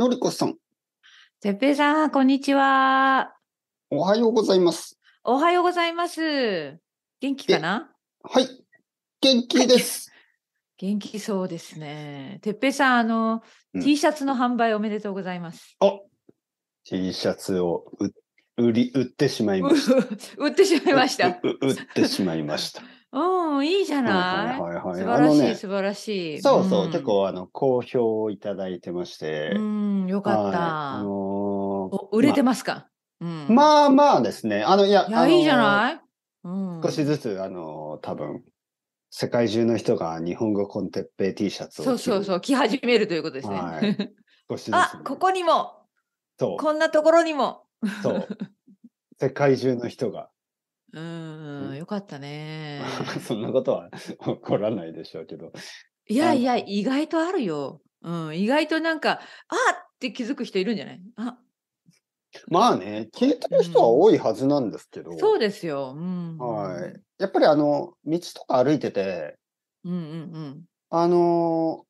のりこさん。てっぺいさん、こんにちは。おはようございます。おはようございます。元気かなはい。元気です。元気そうですね。てっぺいさん、あの、うん、T シャツの販売おめでとうございます。あ T シャツを売売り売ってしまいました。売ってしまいました。売ってしまいました。うん、いいじゃない。はいはいはい、素晴らしい、ね、素晴らしい。そうそう、うん、結構あの好評をいただいてまして。うん、よかった。あのー、売れてますか、まあ、うん、まあまあですね。あの、いや、いや、あのー、いいじゃない、うん、少しずつ、あのー、多分世界中の人が日本語コンテッペイ T シャツをそうそうそう、着始めるということですね。はい、少しずつ、ね、あ、ここにも。そう。こんなところにも。そう。世界中の人が。うん、よかったね。そんなことは起こらないでしょうけど。いやいや、意外とあるよ。うん、意外となんか、あって気づく人いるんじゃないあまあね、聞いてる人は多いはずなんですけど、そうですよ。うん。はい。やっぱりあの、道とか歩いてて、うんうんあの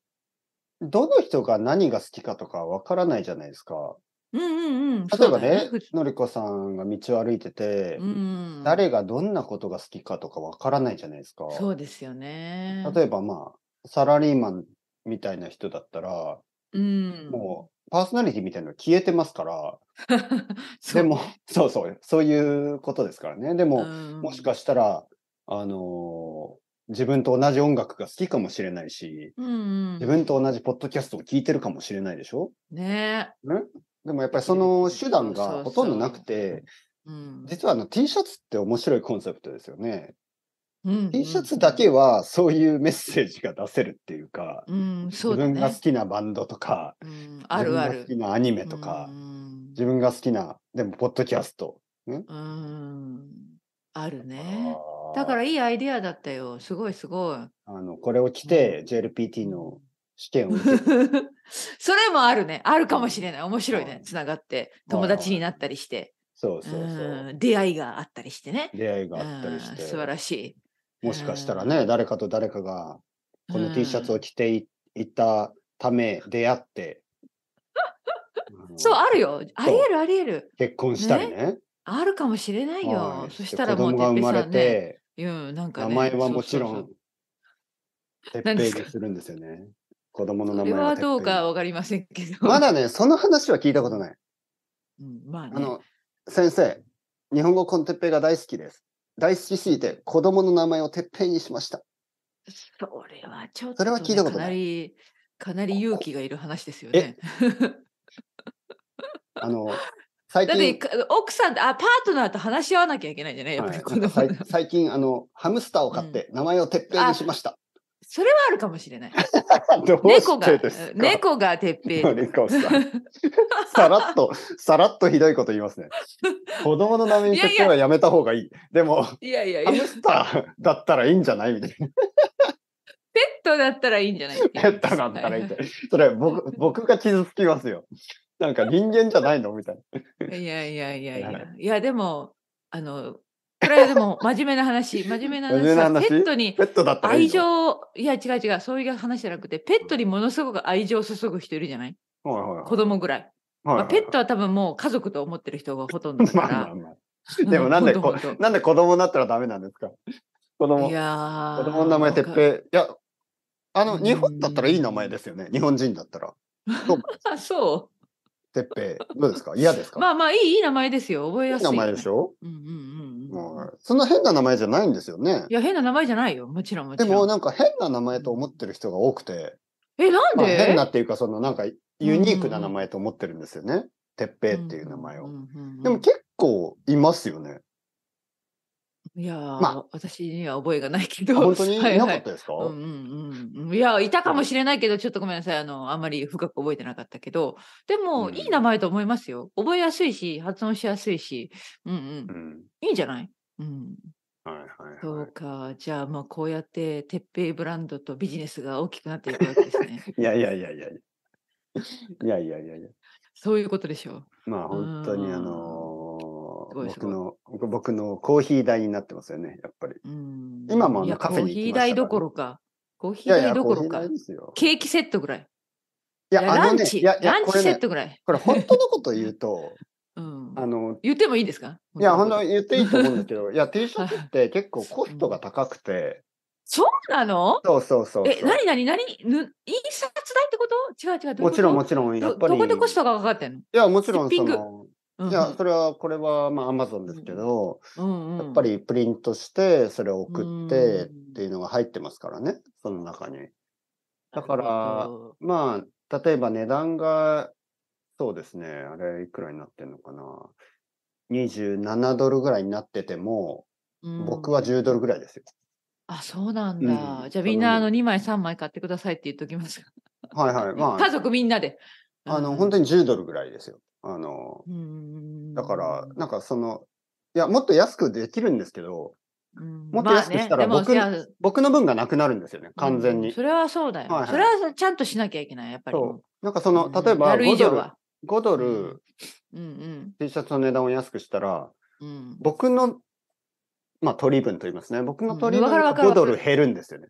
どの人が何が好きかとかわからないじゃないですか。うんうん、例えばね、ねのりこさんが道を歩いてて、うん、誰がどんなことが好きかとかわからないじゃないですか。そうですよね。例えばまあ、サラリーマンみたいな人だったら、うん、もうパーソナリティみたいなの消えてますから、でも、そうそう、そういうことですからね。でも、うん、もしかしたら、あのー自分と同じ音楽が好きかもしれないし、うんうん、自分と同じポッドキャストを聞いてるかもしれないでしょねねでもやっぱりその手段がほとんどなくて、実はあの T シャツって面白いコンセプトですよね。うんうん、T シャツだけはそういうメッセージが出せるっていうか、うんうね、自分が好きなバンドとか、うん、あるある自分が好きなアニメとか、うん、自分が好きなでもポッドキャスト、うんあるねだからいいアイデアだったよすごいすごいあのこれを着て JLPT の試験を受ける それもあるね。あるかもしれない。面白いね。つながって、友達になったりして。そうそうそう出会いがあったりしてね。出会いがあったりして。素晴らしい。もしかしたらね、誰かと誰かが、この T シャツを着ていたため、出会って。そう、あるよ。ありえるありえる。結婚したりね。あるかもしれないよ。そしたらもう、子供が生まれて、うん、なんか、名前はもちろん、てっぺいするんですよね。子供の名前はどうかわかりませんけど。まだね、その話は聞いたことない。うん、まあ、ね、あの、先生、日本語コンテッペイが大好きです。大好きすぎて、子供の名前をてっぺいにしました。それはちょっと、ね、それは聞いたことない。かなり勇気がいる話ですよね。あの、最近。奥さんあ、パートナーと話し合わなきゃいけないじゃない、はい、最近、あの、ハムスターを買って、名前をてっぺいにしました。それはあるかもしれない。猫が、猫が鉄平。猫さん。さらっと、さらっとひどいこと言いますね。子供の波に説明はやめた方がいい。いやいやでも、いやいやいやハムスターだったらいいんじゃないみたいな。ペットだったらいいんじゃないペットだったらいいって。それ僕、僕が傷つきますよ。なんか人間じゃないのみたいな。いやいやいやいや。いや、でも、あの、これはでも真面目な話、真面目な話。ペットに愛情、いや違う違う、そういう話じゃなくて、ペットにものすごく愛情を注ぐ人いるじゃない、はいはいはい、子供ぐらい。はいはいはい、まあ、ペットは多分もう家族と思ってる人がほとんどだから。でもなんでなんで子供になったらダメなんですか子供。いや子供の名前てっぺい。いや、あの、日本だったらいい名前ですよね。日本人だったら。そう。てっぺどうですか嫌ですかまあまあいいいい名前ですよ。覚えやすい、いい名前でしょうんうんうん、うん、そんな変な名前じゃないんですよね。いや、変な名前じゃないよ。もちろんもちろん。でもなんか変な名前と思ってる人が多くて。え、なんで、まあ、変なっていうか、そのなんかユニークな名前と思ってるんですよね。てっぺっていう名前を。でも結構いますよね。いや、まあ、私には覚えがないけど。本当に いなかったですか、はいはい、うんうんうん。いや、いたかもしれないけど、ちょっとごめんなさい。あの、あんまり深く覚えてなかったけど、でも、うん、いい名前と思いますよ。覚えやすいし、発音しやすいし、うん、うん、うん。いいんじゃないうん。はいはい、はい、そうか。じゃあ、まあ、こうやって、鉄平ブランドとビジネスが大きくなっていくわけですね。いやいやいやいやいや。いやいやいやいや。そういうことでしょう。まあ、本当にあのー僕の、僕のコーヒー代になってますよね、やっぱり。今もあのカフェに、ね、コーヒー代どころか。コーヒー代どころか。ケーキセットぐらい。いや、いやランチ、ね、ランチセットぐらい。これ、ね、これ本当のこと言うと、うん、あの言ってもいいですかいや、ほんと言っていいと思うんですけど、いや、T シャツって結構コストが高くて、そうなのそうそうそうえ、なになになにぬ印刷代ってこと違う違うもちろんもちろん。やっぱりどこでコストがかかってんのいや、もちろんその、いやそれはこれはまあアマゾンですけど、うんうん、やっぱりプリントしてそれを送ってっていうのが入ってますからねその中に。だからまあ例えば値段がそうですねあれいくらになってんのかな27ドルぐらいになってても、僕は10ドルぐらいですよ。あそうなんだ、うん、じゃあみんなあの2枚3枚買ってくださいって言っときますはいはいまあ家族みんなで。あの、うん、本当に10ドルぐらいですよ。あの、だから、なんかその、いや、もっと安くできるんですけど、もっと安くしたら僕まあね、僕の分がなくなるんですよね、完全に。うん、それはそうだよ、はいはい、それはちゃんとしなきゃいけない、やっぱり。なんかその、例えば5ドル、うん、ドル、うんうん、T シャツの値段を安くしたら、うん、僕の、まあ、取り分と言いますね。僕の取り分が5ドル減るんですよね。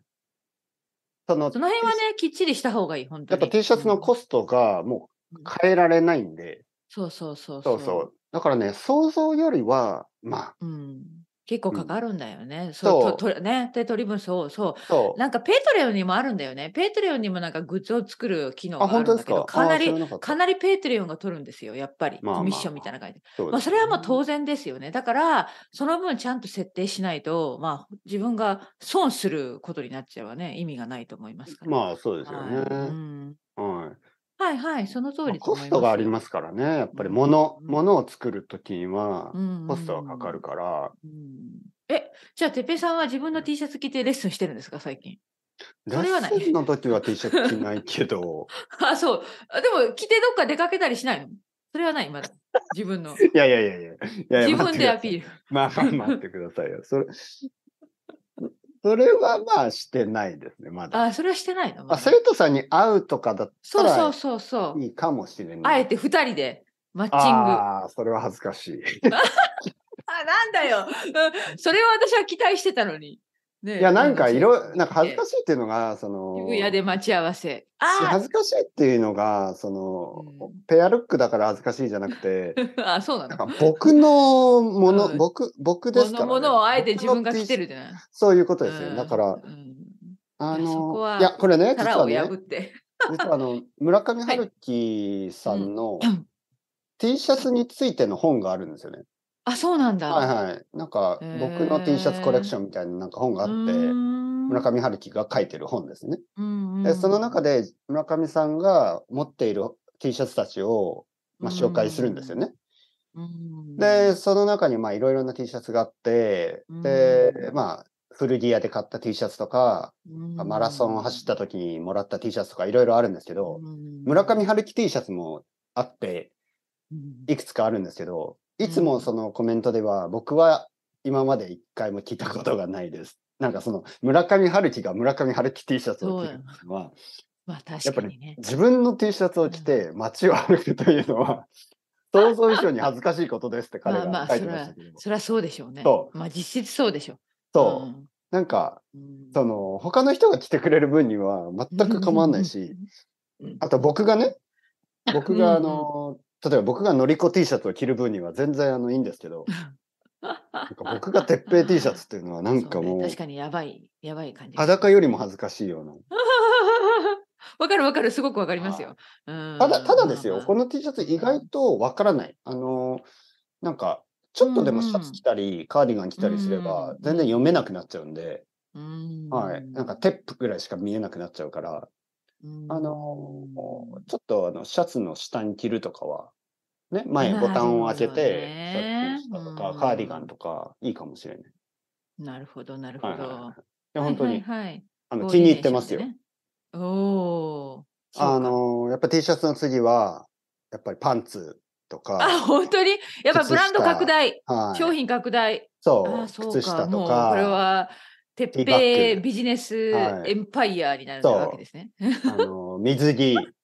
そのその辺はね、きっちりした方がいい、本当に。やっぱ T シャツのコストがもう変えられないんで、そうそうそうそうそうだからね想像よりはまあ、うん、結構かかるんだよね。うん、そうととねで取り分そうそうなんかペトレオンにもあるんだよね。ペトレオンにもなんかグッズを作る機能があるんだけどかなりかなりペトレオンが取るんですよやっぱり、まあまあ、コミッションみたいな感じで。まあ、まあ、それはもう当然ですよね。だからその分ちゃんと設定しないとまあ自分が損することになっちゃうわね意味がないと思いますから、まあそうですよね。はい、うんはいはいはい、その通り、まあ、コストがありますからね、やっぱり物、物を作るときには、コストがかかるから。え、じゃあ、てっぺさんは自分の T シャツ着てレッスンしてるんですか、最近。レッスンの時は T シャツ着ないけど。あ、そう。でも、着てどっか出かけたりしないのそれはない、まだ。自分の。いやいやいやいや。いやいや自分でアピール。まあ、まあ、待ってくださいよ。それ、それはまあしてないですね、まだ。あ、それはしてないの、まあ、生徒さんに会うとかだったらそうそうそういいかもしれない。あえて2人でマッチング。ああ、それは恥ずかしい。あ、なんだよ。それは私は期待してたのに。ね、いや、なんか、いろ、なんか恥ずかしいっていうのが、その、渋谷で待ち合わせ。恥ずかしいっていうのが、その、うん、ペアルックだから恥ずかしいじゃなくて、あ、そうなのなんか僕のもの、うん、僕、僕ですから、ね。のものをあえて自分が着てるじゃないそういうことですね。うん、だから、あの、いや、これね、実はね、実はあの、村上春樹さんの T シャツについての本があるんですよね。あ、そうなんだ。はいはい。なんか、僕の T シャツコレクションみたいななんか本があって、村上春樹が書いてる本ですね。うんうん、でその中で、村上さんが持っている T シャツたちを、まあ、紹介するんですよね。うん、で、その中に、まあ、いろいろな T シャツがあって、で、まあ、古着屋で買った T シャツとか、うん、マラソンを走った時にもらった T シャツとかいろいろあるんですけど、うん、村上春樹 T シャツもあって、いくつかあるんですけど、いつもそのコメントでは、僕は今まで一回も聞いたことがないです。なんかその村上春樹が村上春樹 T シャツを着るのは、まあ、確かに、ね、やっぱり自分の T シャツを着て街を歩くというのは、想像以上に恥ずかしいことですって彼が書いてましたけど。まあまあそれはそうでしょうね。うまあ実質そうでしょう。そう。うん、なんか、その他の人が来てくれる分には全く構わないし、あと僕がね、僕があの、例えば僕がのりこ T シャツを着る分には全然あのいいんですけど、なんか僕が鉄平 T シャツっていうのはなんかもう、ね、確かにやばい、やばい感じ、ね。裸よりも恥ずかしいような。わかるわかる、すごくわかりますよ。ただ、ただですよ、この T シャツ意外とわからない。あの、なんか、ちょっとでもシャツ着たり、カーディガン着たりすれば、全然読めなくなっちゃうんで、ん、はい。なんか、テップぐらいしか見えなくなっちゃうから、あの、ちょっとあのシャツの下に着るとかは、ね、前ボタンを開けて、シャツの下とか、カーディガンとか、いいかもしれない。なるほど、なるほど。はいはい、本当に、はいはい、あの気に入ってますよ。ね、おあの、やっぱ T シャツの次は、やっぱりパンツとか。あ、本当にやっぱブランド拡大、はい、商品拡大。そう、そう靴下とか。これは鉄平ビジネスエンパイアになるわけですね。あの水着、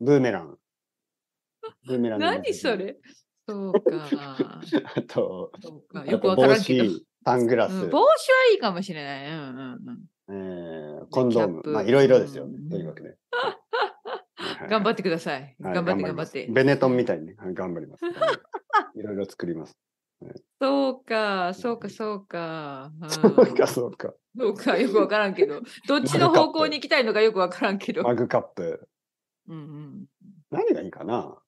ブーメラン。ブーメラン何それ そうか。あと、よくわからんけど。パングラス、うん、帽子はいいかもしれない。うんうんうん。えー、コンドーム。まあ、いろいろですよね。うん、というわけで。頑張ってください。頑張って頑張って。ベネトンみたいに、ね、頑張ります。いろいろ作ります。そうか、そうか、そうか。そうか、そうか。そうか、よくわからんけど。どっちの方向に行きたいのかよくわからんけど。マグカップ。うんうん。何がいいかな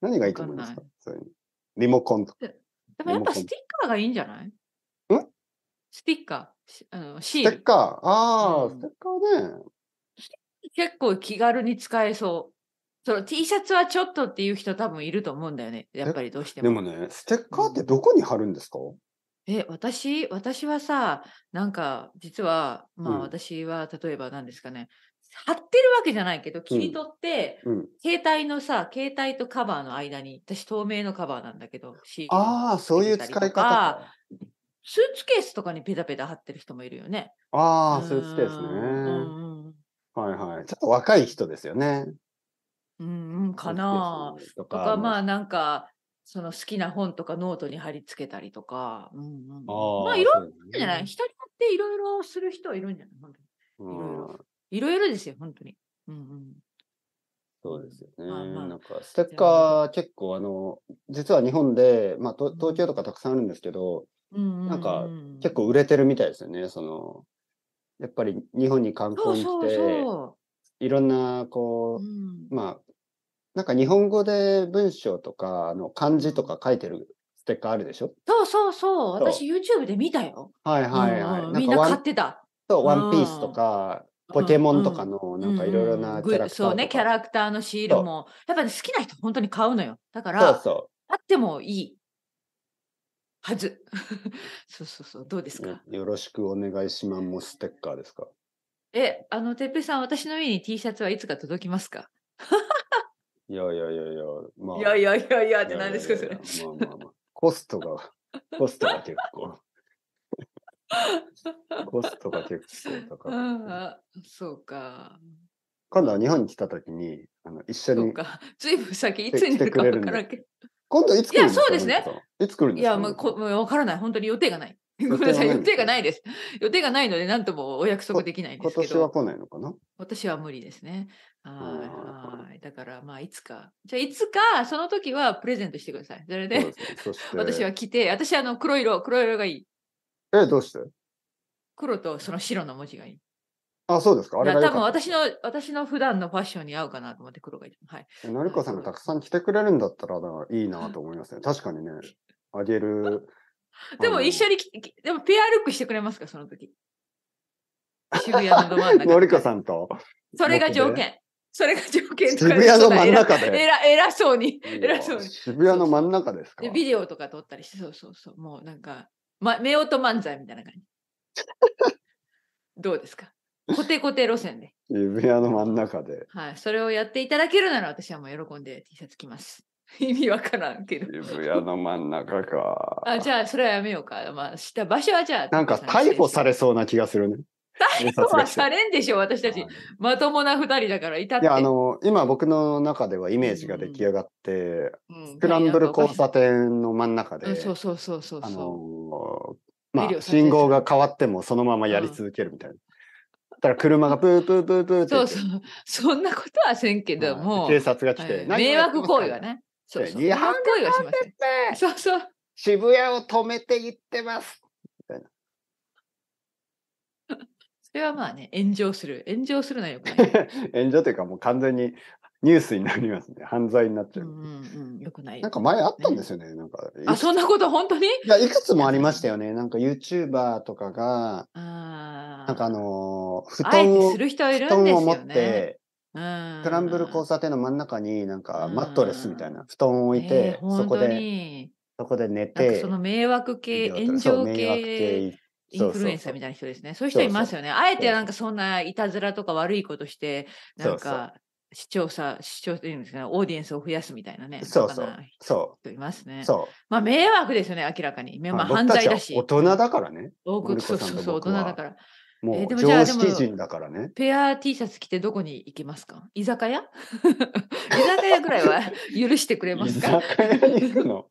何がいいと思いますかそリモコンと。でもやっぱスティッカーがいいんじゃないんスティッカー。あのシール。ステッカー。ああ、うん、ステッカーね。結構気軽に使えそう。その T シャツはちょっとっていう人多分いると思うんだよね。やっぱりどうしても。でもね、ステッカーってどこに貼るんですか、え、私、私はさ、なんか、実は、まあ私は、例えば何ですかね、貼ってるわけじゃないけど、切り取って、うんうん、携帯のさ、携帯とカバーの間に、私透明のカバーなんだけど、ああ、そういう使い方スーツケースとかにペタペタ貼ってる人もいるよね。ああ、スーツケースね。はいはい。ちょっと若い人ですよね。うん、かなとかまあなんかその好きな本とかノートに貼り付けたりとか、うんうん、あまあいろいろじゃない、ね、人によっていろいろする人はいるんじゃない本当にいろいろいろいろですよ本当に、うんうん、そうですよね、まあまあ、なんかステッカー結構あの実は日本で、まあ、東京とかたくさんあるんですけど、うんなんか結構売れてるみたいですよねそのやっぱり日本に観光に来ていろんな、こう、うん、まあ、なんか日本語で文章とか、あの、漢字とか書いてるステッカーあるでしょそうそうそう。私 YouTube で見たよ。はいはいはい。みんな買ってた。そう、ワンピースとか、ポケモンとかの、なんかいろいろなキャラクター、そうね、キャラクターのシールも。やっぱ、ね、好きな人本当に買うのよ。だから、そうそうあってもいい。はず。そうそうそう、どうですか、よろしくお願いします。もうステッカーですかえ、あの、てっぺさん、私の家に T シャツはいつか届きますかいやいやいやいや、まあ。いやいやいやいやって何ですか、それ。まあまあまあ。コストが、コストが結構。コストが結構高そうか。今度は日本に来たときに、あの一緒に。そうか。ずいぶん先、いつに来るからん今度いつ来るんですかいや、そうですね。いつ来るんですかいや、もう、こもうからない。本当に予定がない。ごめんなさい、予定がないです。予定がないので、なんともお約束できないんですけど。今年は来ないのかな私は無理ですね。はい。だから、まあ、いつか。じゃあ、いつか、その時はプレゼントしてください。それで、私は着て、私はあの黒色、黒色がいい。え、どうして黒とその白の文字がいい。あ、そうですか。あれが多分私の、私の普段のファッションに合うかなと思って黒がいい。はい。成川さんがたくさん着てくれるんだったら、いいなと思いますね。確かにね、あげる。でも一緒に、でもペアルックしてくれますか、その時。渋谷のど真ん中。森りさんと。それが条件。それが条件とか渋谷の真ん中で。偉偉そうに。偉そうに。渋谷の真ん中ですかでビデオとか撮ったりして、そうそうそう。もうなんか、ま、目音漫才みたいな感じ。どうですかコテコテ路線で。渋谷の真ん中で。はい。それをやっていただけるなら私はもう喜んで T シャツ着ます。意味わからんけど。渋谷の真ん中か。あ、じゃあそれはやめようか。まあ、した場所はじゃあ。なんか逮捕されそうな気がするね。逮捕はされんでしょ、私たち。まともな二人だからいたって。いや、あの、今僕の中ではイメージが出来上がって、うん、スクランブル交差点の真ん中で、うん、そうそうそうそうあのまあ、信号が変わってもそのままやり続けるみたいな。うんだから車がプープープープーってそうそう。そんなことはせんけども。警察が来て、迷惑行為はね。そうそう日本語がしませそうそう。渋谷を止めて行ってます。みたいな。それはまあね、炎上する。炎上するのよくない。炎上というか、もう完全にニュースになりますね。犯罪になっちゃう。うんうん、よくない、なんか前あったんですよね。なんか。あ、そんなこと本当にいや、いくつもありましたよね。なんか YouTuber とかが、あなんかあのー、布団を、布団を持って、クランブル交差点の真ん中になんかマットレスみたいな布団を置いて、えー、そこで、そこで寝て。その迷惑系、炎上系。インフルエンサーみたいな人ですね。そういう人いますよね。あえてなんかそんないたずらとか悪いことして、なんか視聴者、視聴というんですかね、オーディエンスを増やすみたいなね。そうそう。そう。いますね。そう。まあ迷惑ですよね、明らかに。まあ、犯罪だし。大人だからね。そうそうそう、大人だから。もう常識人だからね。ペア T シャツ着てどこに行きますか居酒屋 居酒屋ぐらいは 許してくれますか居酒屋に行くの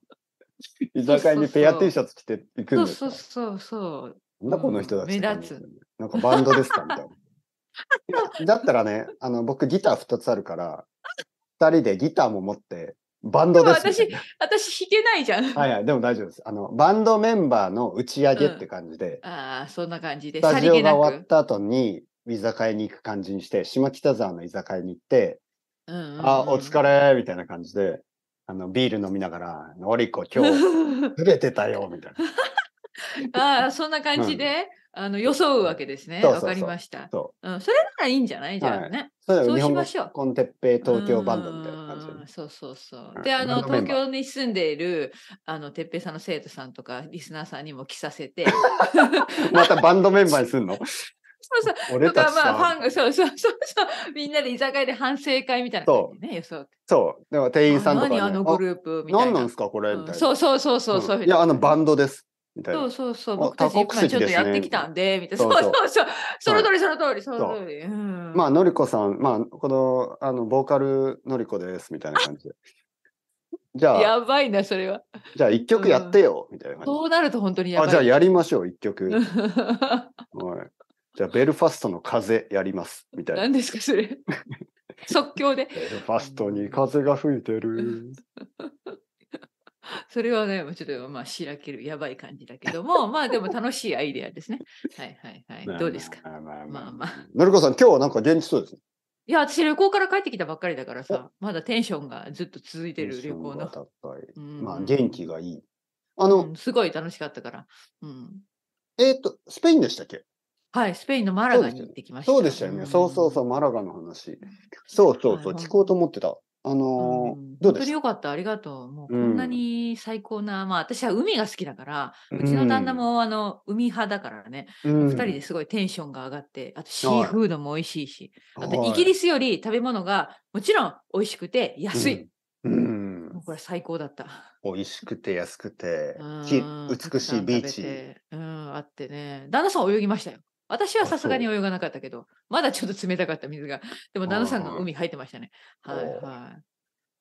居酒屋にペア T シャツ着て行くんですかそうそうそう。なんだこの人たち、うん、目立つ。なんかバンドですかみたいな。だったらね、あの僕ギター2つあるから、2人でギターも持って、バンドです。ね。私、私弾けないじゃん。はいはい、でも大丈夫です。あの、バンドメンバーの打ち上げって感じで。うん、ああ、そんな感じで。スタジオが終わった後に、居酒屋に行く感じにして、島北沢の居酒屋に行って、うんうんうん、あ、お疲れ、みたいな感じで、あの、ビール飲みながら、のりこ今日、触れてたよ、みたいな。ああ、そんな感じで、あの装うわけですね。わかりました。そう、うん、それならいいんじゃないじゃあね。そうしましょう。コンテッペイ東京バンドみたいな感じそうそうそう。で、あの、東京に住んでいる、あの、てっぺいさんの生徒さんとか、リスナーさんにも着させて。またバンドメンバーにすんのそうそう。俺とか、まあ、ファンそうそうそうそう。みんなで居酒屋で反省会みたいな感じね、予想。そう。でも店員さんとか、何あのグループみたいな。何なんですか、これそうそうそう。そういや、あの、バンドです。みたいな。そうそうそう、僕たち今ちょっとやってきたんで、みたいな。そうそうそう。その通り、その通り、その通り。まあ、のりこさん、まあ、この、あの、ボーカルのりこです、みたいな感じで。じゃあ、やばいな、それは。じゃあ、一曲やってよ、みたいな感じ。そうなると本当にやばい。あ、じゃあやりましょう、一曲。はい。じゃあ、ベルファストの風やります、みたいな。何ですか、それ。即興で。ベルファストに風が吹いてる。それはね、ちょっとまあ、しらける、やばい感じだけども、まあでも楽しいアイデアですね。はいはいはい。どうですかまあまあ。まあ のりこさん、今日はなんか元気そうですね。いや、私、旅行から帰ってきたばっかりだからさ、まだテンションがずっと続いてる旅行の。まあ、元気がいい。あの、うん、すごい楽しかったから。うん、えっ、と、スペインでしたっけはい、スペインのマラガに行ってきました。そうでしたよね。そう、ね、そうそう、マラガの話。そうそうそう、聞こうと思ってた。あの、うん、どうですかよかった、ありがとう。もうこんなに最高な、うん、まあ私は海が好きだから、うちの旦那もあの海派だからね、二、うん、人ですごいテンションが上がって、あとシーフードも美味しいし、あとイギリスより食べ物がもちろん美味しくて安い。うん、もうこれ最高だった。美味しくて安くて、美しいビーチ。うん、あってね。旦那さん泳ぎましたよ。私はさすがに泳がなかったけど、まだちょっと冷たかった水が。でも、旦那さんが海入ってましたね。はいはい。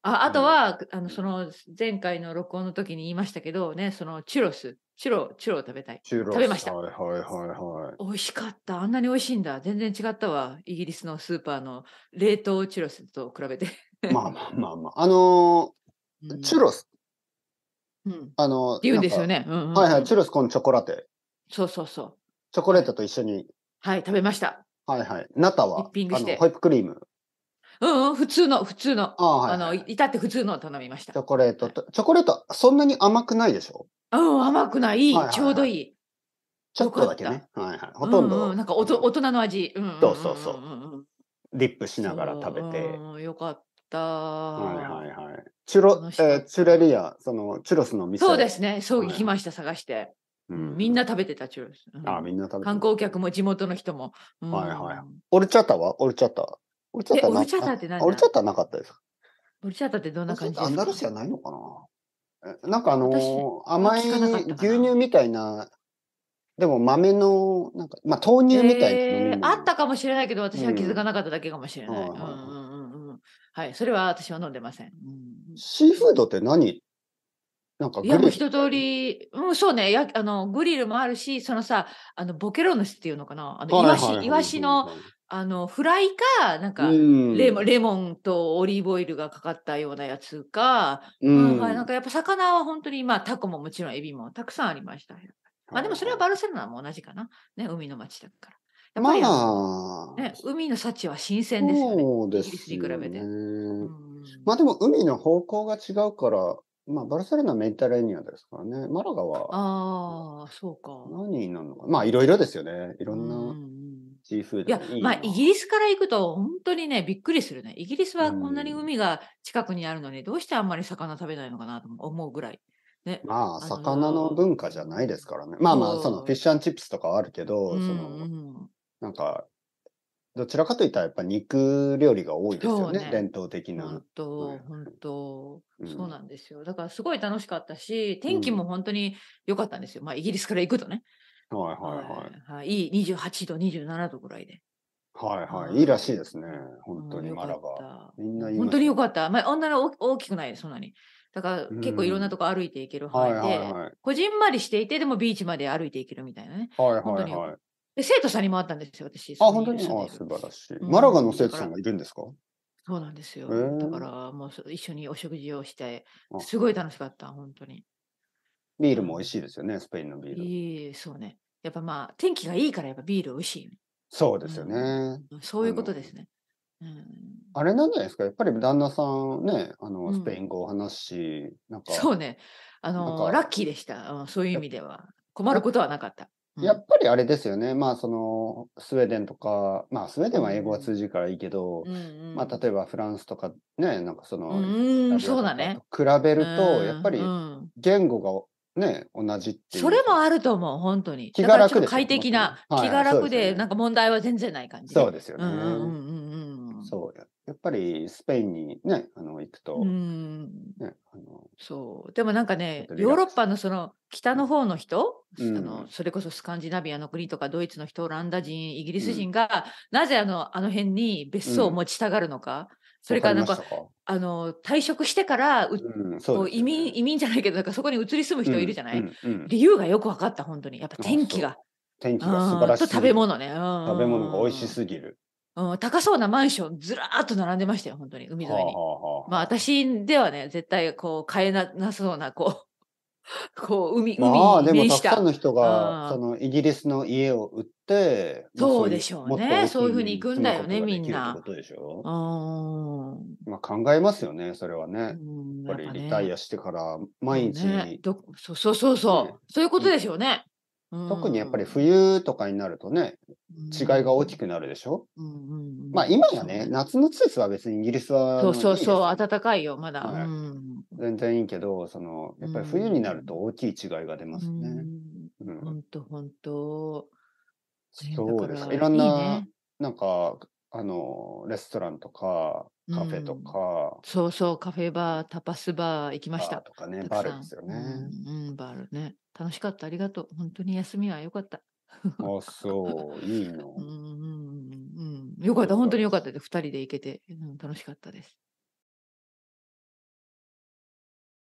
ああとは、あのその前回の録音の時に言いましたけどね、そのチュロス、チュロ、チュロを食べたい。チュロ食べました。はいはいはいはい。美味しかった。あんなに美味しいんだ。全然違ったわ。イギリスのスーパーの冷凍チュロスと比べて。まあまあまあまあ。あのーチュロス。うん。あのー、言うんですよね。うん、うん、はいはい。チュロスこのチョコラテ。そうそうそう。チョコレートと一緒に。はい、食べました。はいはい。ナタは、ピンしてホイップクリーム。うんうん、普通の、普通の。あ,、はいあの、至って普通のを頼みました。チョコレートと、チョコレート、そんなに甘くないでしょうん、甘くない。ちょうどいい。ちょっとだけね。はいはい。ほとんど。なんかおと、大人の味。うん。そうそうそう。ディップしながら食べて。よかった。はいはいはい。チュロ、えー、チュレリア、その、チュロスの店。そうですね。そう、行きました、探して。みんな食べてたチュロス。うん、あみんな食べて観光客も地元の人も。うん、はいはい。オルチャタはオルチャタ。オルチャタオルチャタって何オルチャタなかったです。オルチャタってどんな感じアンダルシアないのかななんかあのー、甘い牛乳みたいな、でも豆の、なんか、まあ豆乳みたいな、えー、あったかもしれないけど、私は気づかなかっただけかもしれない。はい、それは私は飲んでません。シーフードって何なんかいやっぱ、一通り、うん、そうねやあのグリルもあるしそのさあのボケロヌスっていうのかなあの、はいはい、イワシのあのフライかなんかレモレモンとオリーブオイルがかかったようなやつか、うんはい、なんかやっぱ魚は本当にまあタコももちろんエビもたくさんありました。まあでもそれはバルセロナも同じかな。ね、海の町だから。やっぱり、まあね、海の幸は新鮮ですよね。そうです、ね、に比べて、うん。まあでも海の方向が違うから、まあ、バルセロナメンタルエニアですからね。マラガは。ああ、そうか。何になるのか。まあ、いろいろですよね。いろんなシーフードいや、まあ、イギリスから行くと、本当にね、びっくりするね。イギリスはこんなに海が近くにあるのに、うん、どうしてあんまり魚食べないのかなと思うぐらい。ね、まあ、魚の文化じゃないですからね。まあまあ、そのフィッシュチップスとかはあるけど、その、なんか、どちらかといったらやっぱ肉料理が多いですよね、ね伝統的な。本当、本当、うん、そうなんですよ。だからすごい楽しかったし、天気も本当に良かったんですよ。うん、まあイギリスから行くとね。はいはいはい。はい、いい28度、27度ぐらいで。はいはい、いいらしいですね。本当にマラが。みんな本当に良かった。まあ、女の大きくないです、そんなに。だから結構いろんなとこ歩いていける範囲で、こじんまりしていて、でもビーチまで歩いていけるみたいなね。はいはいはい。で生徒さんにもあったんですよ、私。あ、本当にあ素晴らしい、うん、マラガの生徒さんがいるんですかそうなんですよ。だから、もう一緒にお食事をして、すごい楽しかった、本当に。ビールも美味しいですよね、スペインのビール。いい、そうね。やっぱまあ、天気がいいから、やっぱビール美味しい、そうですよね、うん、そういうことですね。うん、あれなんじゃないですか、やっぱり旦那さんね、あのスペイン語を話し、うん、なんかそうね、あのラッキーでした、そういう意味では。困ることはなかった。やっぱりあれですよね、まあそのスウェーデンとか、まあスウェーデンは英語は通じるからいいけど、うんうん、まあ例えばフランスとかね、なんかその、そうだね。比べると、やっぱり言語がね、同じっていう。それもあると思う、本当に。気が楽で。快適な、気が楽で、なんか問題は全然ない感じ、そうですよね。うんうんうんそうや。やっぱりスペインにね、あの行くと、うあのそう。でもなんかね、ヨーロッパのその北の方の人、うん、あのそれこそスカンジナビアの国とかドイツの人、オランダ人、イギリス人が、うん、なぜあのあの辺に別荘を持ちたがるのか。それからなんかあの退職してから移民移民じゃないけどなんかそこに移り住む人いるじゃない、理由がよく分かった本当にやっぱ天気が天気が素晴らしい、と食べ物ね、食べ物が美味しすぎる高そうなマンションずらーっと並んでましたよ、本当に、海沿いに。はあはあ、まあ、私ではね、絶対こう、買えななそうな、こう、こう海、海まあでもたくさんの人が、そのイギリスの家を売って、そうでしょうね。そういうふうに行くんだよね、みんな。ことでしょう。まあ考えますよね、それはね。やっぱりリタイアしてから毎日。そうそうそうそう。そういうことでしょうね。特にやっぱり冬とかになるとね、違いが大きくなるでしょ、うんうんうん、まあ今やね、夏の季節は別にイギリスは。そうそうそう、暖かいよ、まだ、はい、全然いいけど、その、やっぱり冬になると大きい違いが出ますね。本当本当そうです。いろんな、いいね、なんか、あの、レストランとか、カフェとか、そうそう、カフェバー、タパスバー行きました。とかね、バルですよね、うん。うん、バルね。楽しかった、ありがとう。本当に休みは良かった。あ、そう、いいの。うん、うん、うん。よかった、本当によかったで、二人で行けて、うん、楽しかったです。